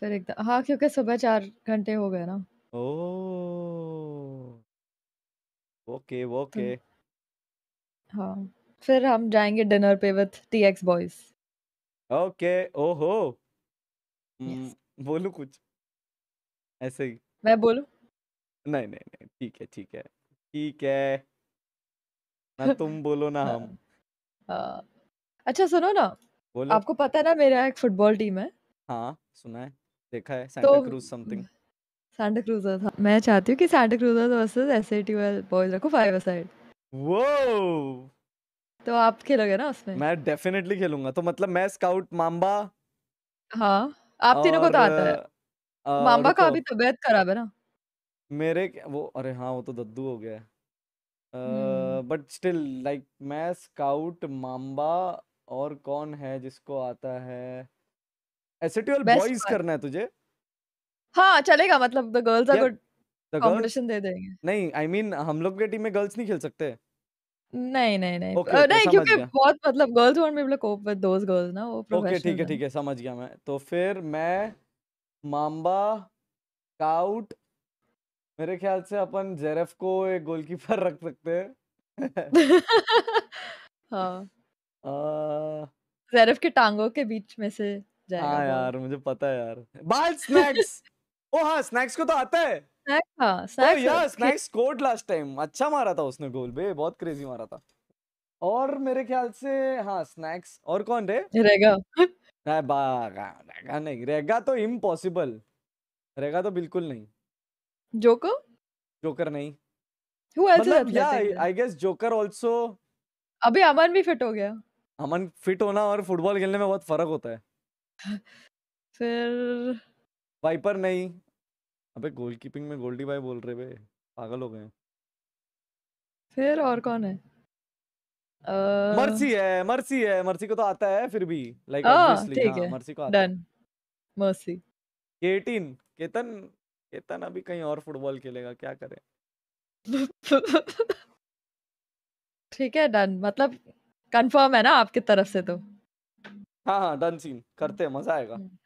फिर एकदम हाँ, क्योंकि सुबह चार घंटे हो गए ना। Oh okay, okay. हाँ, फिर हम जाएंगे डिनर पे with T X boys. Okay, ओहो! हुँ, हम्म, यस। कुछ? ऐसे ही। मैं बोलू नहीं, नहीं, नहीं, ठीक है, ठीक है, ठीक है। ना तुम बोलो ना हम। हाँ। हाँ। अच्छा सुनो ना, बोलो। आपको पता है ना मेरा एक फुटबॉल टीम है? हाँ, सुना है। देखा है सैंटा तो क्रूज समथिंग सैंटा क्रूज था मैं चाहती हूँ कि सैंटा क्रूज वर्सेस एसएटी वाले बॉयज रखो फाइव साइड वो तो आप खेलोगे ना उसमें मैं डेफिनेटली खेलूंगा तो मतलब मैं स्काउट मांबा हाँ आप तीनों को तो आता है आ, मांबा का अभी तबीयत खराब है ना मेरे वो अरे हाँ वो तो दद्दू हो गया है बट स्टिल लाइक मैं स्काउट मांबा और कौन है जिसको आता है एसएटीएल बॉयज करना है तुझे हां चलेगा मतलब the girls are good the girls competition दे देंगे नहीं आई मीन हम लोग के टीम में गर्ल्स नहीं खेल सकते नहीं नहीं नहीं ओके अ, नहीं क्योंकि बहुत मतलब girls want me able to cope with those girls ना वो ओके ठीक है ठीक है समझ गया मैं तो फिर मैं मांबा काउट मेरे ख्याल से अपन जेरेफ को एक गोलकीपर रख सकते हैं हाँ अ, जेरेफ के टांगों के बीच में से हाँ यार मुझे पता है यार बाल स्नैक्स ओ हाँ स्नैक्स को तो आता है स्नैक्स हाँ, स्कोर्ड लास्ट टाइम अच्छा मारा था उसने गोल बे बहुत क्रेजी मारा था और मेरे ख्याल से हाँ स्नैक्स और कौन रे रेगा रेगा नहीं रेगा तो इम्पॉसिबल रेगा तो बिल्कुल नहीं जोकर जोकर नहीं मतलब या आई गेस जोकर आल्सो अभी अमन भी फिट हो गया अमन फिट होना और फुटबॉल खेलने में बहुत फर्क होता है फिर वाइपर नहीं अबे गोलकीपिंग में गोल्डी भाई बोल रहे बे पागल हो गए फिर और कौन है uh... मर्सी है मर्सी है मर्सी को तो आता है फिर भी लाइक हाँ, ऑब्वियसली हाँ, मर्सी को डन मर्सी केटीन केतन केतन अभी कहीं और फुटबॉल खेलेगा क्या करे ठीक है डन मतलब कंफर्म है ना आपकी तरफ से तो हाँ, हाँ, डन सीन करते हैं, मज़ा आएगा। हम्म।